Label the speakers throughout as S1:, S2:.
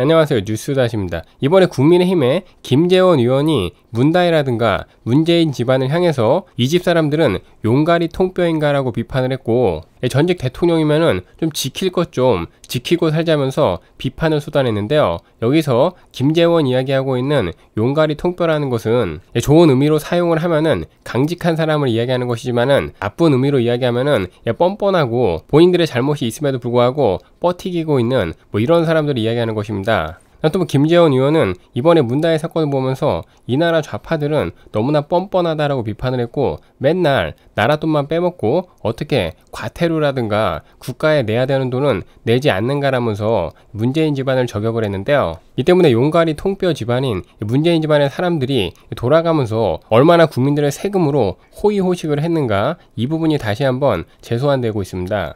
S1: 안녕하세요. 뉴스다시입니다. 이번에 국민의힘에 김재원 의원이 문다이라든가 문재인 집안을 향해서 이 집 사람들은 용가리 통뼈인가라고 비판을 했고 예, 전직 대통령이면은 좀 지킬 것 좀 지키고 살자면서 비판을 쏟아냈는데요. 여기서 김재원 이야기하고 있는 용가리 통뼈라는 것은 예, 좋은 의미로 사용을 하면은 강직한 사람을 이야기하는 것이지만은 나쁜 의미로 이야기하면은 예, 뻔뻔하고 본인들의 잘못이 있음에도 불구하고 뻗튀기고 있는 뭐 이런 사람들을 이야기하는 것입니다. 있니다또 뭐 김재원 의원은 이번에 문다의 사건을 보면서 이 나라 좌파들은 너무나 뻔뻔하다라고 비판을 했고 맨날 나라 돈만 빼먹고 어떻게 과태료라든가 국가에 내야 되는 돈은 내지 않는가라면서 문재인 집안을 저격을 했는데요. 이 때문에 용가리 통뼈 집안인 문재인 집안의 사람들이 돌아가면서 얼마나 국민들의 세금으로 호의호식을 했는가 이 부분이 다시 한번 재소환되고 있습니다.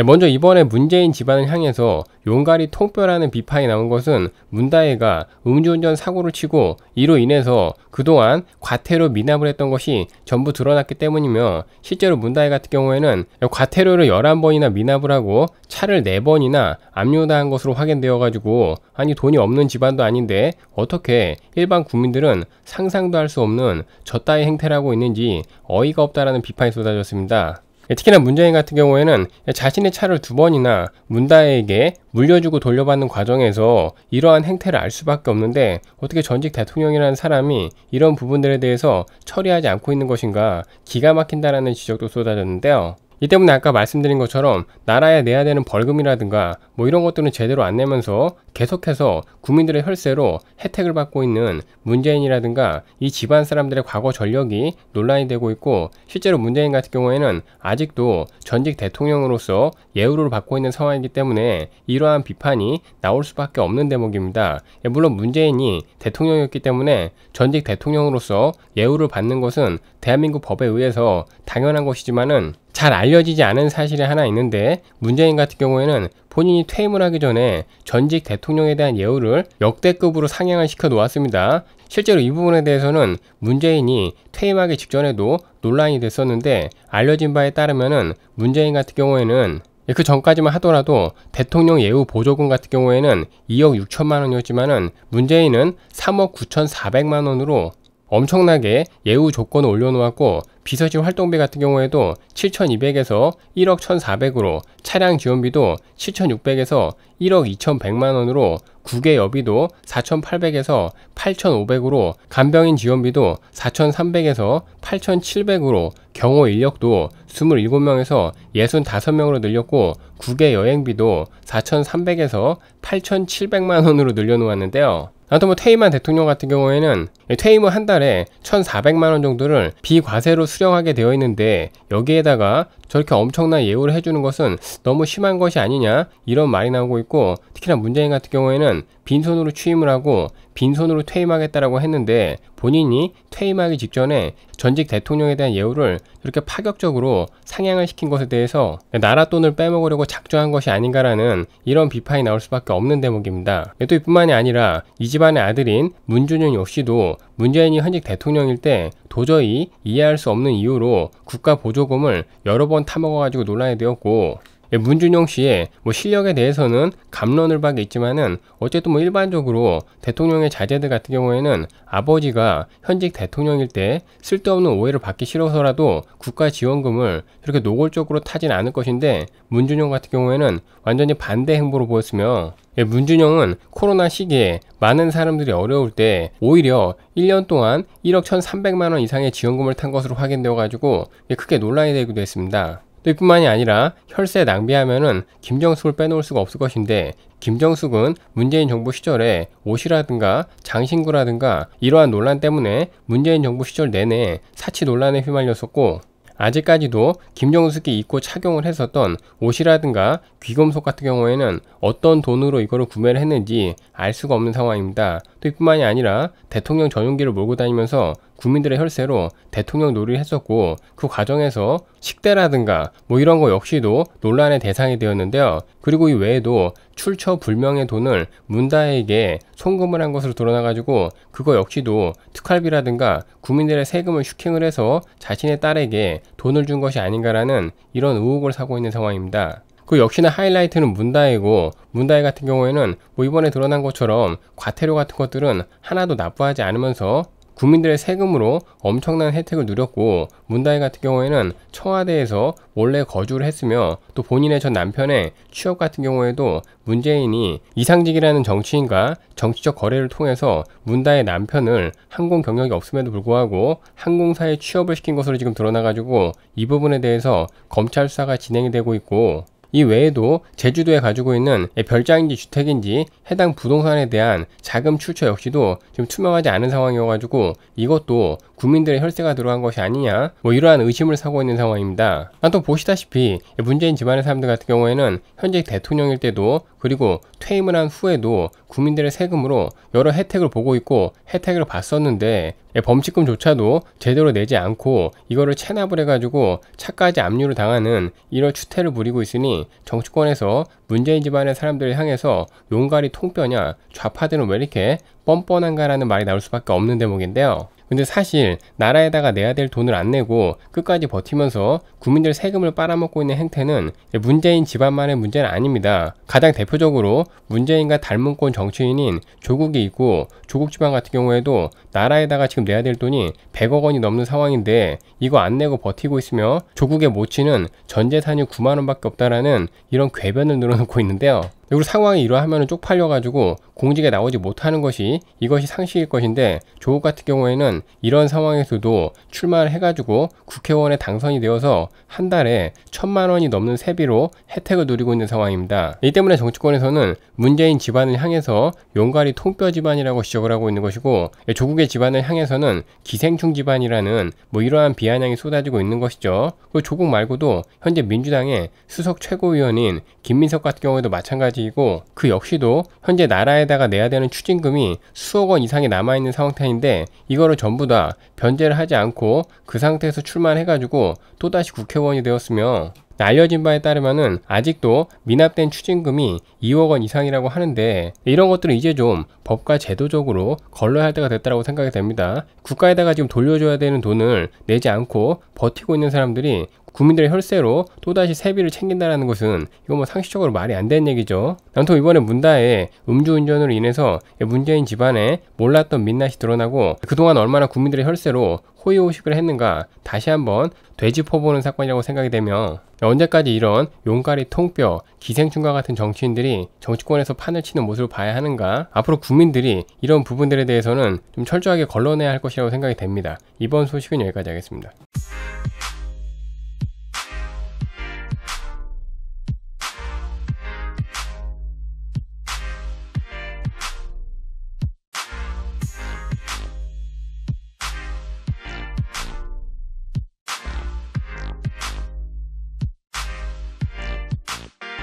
S1: 네, 먼저 이번에 문재인 집안을 향해서 용가리 통뼈라는 비판이 나온 것은 문다혜가 음주운전 사고를 치고 이로 인해서 그동안 과태료 미납을 했던 것이 전부 드러났기 때문이며 실제로 문다혜 같은 경우에는 과태료를 11번이나 미납을 하고 차를 4번이나 압류당한 것으로 확인되어 가지고 아니 돈이 없는 집안도 아닌데 어떻게 일반 국민들은 상상도 할 수 없는 저따위 행태를 하고 있는지 어이가 없다라는 비판이 쏟아졌습니다. 예, 특히나 문재인 같은 경우에는 자신의 차를 두 번이나 문다에게 물려주고 돌려받는 과정에서 이러한 행태를 알 수밖에 없는데 어떻게 전직 대통령이라는 사람이 이런 부분들에 대해서 처리하지 않고 있는 것인가 기가 막힌다라는 지적도 쏟아졌는데요. 이 때문에 아까 말씀드린 것처럼 나라에 내야 되는 벌금이라든가 뭐 이런 것들은 제대로 안 내면서 계속해서 국민들의 혈세로 혜택을 받고 있는 문재인이라든가 이 집안 사람들의 과거 전력이 논란이 되고 있고 실제로 문재인 같은 경우에는 아직도 전직 대통령으로서 예우를 받고 있는 상황이기 때문에 이러한 비판이 나올 수밖에 없는 대목입니다. 예, 물론 문재인이 대통령이었기 때문에 전직 대통령으로서 예우를 받는 것은 대한민국 법에 의해서 당연한 것이지만은 잘 알려지지 않은 사실이 하나 있는데 문재인 같은 경우에는 본인이 퇴임을 하기 전에 전직 대통령에 대한 예우를 역대급으로 상향을 시켜 놓았습니다. 실제로 이 부분에 대해서는 문재인이 퇴임하기 직전에도 논란이 됐었는데 알려진 바에 따르면은 문재인 같은 경우에는 예, 그 전까지만 하더라도 대통령 예우 보조금 같은 경우에는 2억 6천만 원이었지만은 문재인은 3억 9천 4백만 원으로 엄청나게 예우 조건을 올려놓았고 비서실 활동비 같은 경우에도 7,200에서 1억 1,400으로 차량 지원비도 7,600에서 1억 2,100만원으로 국외 여비도 4,800에서 8,500으로 간병인 지원비도 4,300에서 8,700으로 경호 인력도 27명에서 65명으로 늘렸고 국외 여행비도 4,300에서 8,700만 원으로 늘려놓았는데요. 아무튼 뭐 테이만 대통령 같은 경우에는 퇴임 후 한 달에 1,400만 원 정도를 비과세로 수령하게 되어 있는데 여기에다가 저렇게 엄청난 예우를 해주는 것은 너무 심한 것이 아니냐 이런 말이 나오고 있고 특히나 문재인 같은 경우에는 빈손으로 취임을 하고 빈손으로 퇴임하겠다라고 했는데 본인이 퇴임하기 직전에 전직 대통령에 대한 예우를 이렇게 파격적으로 상향을 시킨 것에 대해서 나라 돈을 빼먹으려고 작정한 것이 아닌가라는 이런 비판이 나올 수밖에 없는 대목입니다. 예, 또 이뿐만이 아니라 이 집안의 아들인 문준영 역시도 문재인이 현직 대통령일 때 도저히 이해할 수 없는 이유로 국가 보조금을 여러 번 타먹어가지고 논란이 되었고 예, 문준용 씨의 뭐 실력에 대해서는 감론을 박이 있지만은 어쨌든 뭐 일반적으로 대통령의 자제들 같은 경우에는 아버지가 현직 대통령일 때 쓸데없는 오해를 받기 싫어서라도 국가 지원금을 그렇게 노골적으로 타진 않을 것인데 문준용 같은 경우에는 완전히 반대 행보로 보였으며 예, 문준영은 코로나 시기에 많은 사람들이 어려울 때 오히려 1년 동안 1억 1,300만 원 이상의 지원금을 탄 것으로 확인되어 가지고 예, 크게 논란이 되기도 했습니다. 또 이뿐만이 아니라 혈세 낭비하면은 김정숙을 빼놓을 수가 없을 것인데 김정숙은 문재인 정부 시절에 옷이라든가 장신구라든가 이러한 논란 때문에 문재인 정부 시절 내내 사치 논란에 휘말렸었고 아직까지도 김정숙이 입고 착용을 했었던 옷이라든가 귀금속 같은 경우에는 어떤 돈으로 이거를 구매를 했는지 알 수가 없는 상황입니다. 또 이뿐만이 아니라 대통령 전용기를 몰고 다니면서 국민들의 혈세로 대통령 놀이를 했었고 그 과정에서 식대라든가 뭐 이런 거 역시도 논란의 대상이 되었는데요. 그리고 이 외에도 출처 불명의 돈을 문다에게 송금을 한 것으로 드러나가지고 그거 역시도 특활비라든가 국민들의 세금을 슈킹을 해서 자신의 딸에게 돈을 준 것이 아닌가라는 이런 의혹을 사고 있는 상황입니다. 그 역시나 하이라이트는 문다이고 문다이 같은 경우에는 뭐 이번에 드러난 것처럼 과태료 같은 것들은 하나도 납부하지 않으면서 국민들의 세금으로 엄청난 혜택을 누렸고 문다혜 같은 경우에는 청와대에서 몰래 거주를 했으며 또 본인의 전 남편의 취업 같은 경우에도 문재인이 이상직이라는 정치인과 정치적 거래를 통해서 문다의 남편을 항공 경력이 없음에도 불구하고 항공사에 취업을 시킨 것으로 지금 드러나가지고 이 부분에 대해서 검찰 수사가 진행이 되고 있고 이 외에도 제주도에 가지고 있는 예, 별장인지 주택인지 해당 부동산에 대한 자금 출처 역시도 지금 투명하지 않은 상황이어가지고 이것도 국민들의 혈세가 들어간 것이 아니냐 뭐 이러한 의심을 사고 있는 상황입니다. 아, 또 보시다시피 예, 문재인 집안의 사람들 같은 경우에는 현재 대통령일 때도 그리고 퇴임을 한 후에도 국민들의 세금으로 여러 혜택을 보고 있고 혜택을 봤었는데 예, 범칙금조차도 제대로 내지 않고 이거를 체납을 해가지고 차까지 압류를 당하는 이런 추태를 부리고 있으니 정치권에서 문재인 집안의 사람들을 향해서 용가리 통뼈냐 좌파들은 왜 이렇게 뻔뻔한가라는 말이 나올 수밖에 없는 대목인데요. 근데 사실 나라에다가 내야 될 돈을 안 내고 끝까지 버티면서 국민들 세금을 빨아먹고 있는 행태는 문재인 집안만의 문제는 아닙니다. 가장 대표적으로 문재인과 닮은 꼰 정치인인 조국이 있고 조국 집안 같은 경우에도 나라에다가 지금 내야 될 돈이 100억 원이 넘는 상황인데 이거 안 내고 버티고 있으며 조국의 모친은 전 재산이 9만 원밖에 없다라는 이런 궤변을 늘어놓고 있는데요. 그리고 상황이 이러하면 쪽팔려가지고 공직에 나오지 못하는 것이 이것이 상식일 것인데 조국 같은 경우에는 이런 상황에서도 출마를 해가지고 국회의원에 당선이 되어서 well 한 달에 천만 원이 넘는 세비로 혜택을 누리고 있는 상황입니다. 이 때문에 정치권에서는 문재인 집안을 향해서 용가리 통뼈 집안이라고 지적을 하고 있는 것이고 예, 조국의 집안을 향해서는 기생충 집안이라는 뭐 이러한 비아냥이 쏟아지고 있는 것이죠. 그리고 조국 말고도 현재 민주당의 수석 최고위원인 김민석 같은 경우에도 마찬가지이고 그 역시도 현재 나라에다가 내야 되는 추징금이 수억 원 이상이 남아있는 상태인데 이거를 전부 다 변제를 하지 않고 그 상태에서 출마해가지고 를 또다시 국회 국회원이 되었으며 알려진 바에 따르면 아직도 미납된 추징금이 2억 원 이상이라고 하는데 이런 것들은 이제 좀 법과 제도적으로 걸러야 할 때가 됐다고 생각이 됩니다. 국가에다가 지금 돌려줘야 되는 돈을 내지 않고 버티고 있는 사람들이 국민들의 혈세로 또다시 세비를 챙긴다라는 것은 이거 뭐 상식적으로 말이 안 되는 얘기죠. 아무 이번에 문다에 음주운전으로 인해서 문재인 집안에 몰랐던 민낯이 드러나고 그동안 얼마나 국민들의 혈세로 호의호식을 했는가 다시 한번 돼지 포보는 사건이라고 생각이 되며 언제까지 이런 용가리 통뼈, 기생충과 같은 정치인들이 정치권에서 판을 치는 모습을 봐야 하는가? 앞으로 국민들이 이런 부분들에 대해서는 좀 철저하게 걸러내야 할 것이라고 생각이 됩니다. 이번 소식은 여기까지 하겠습니다.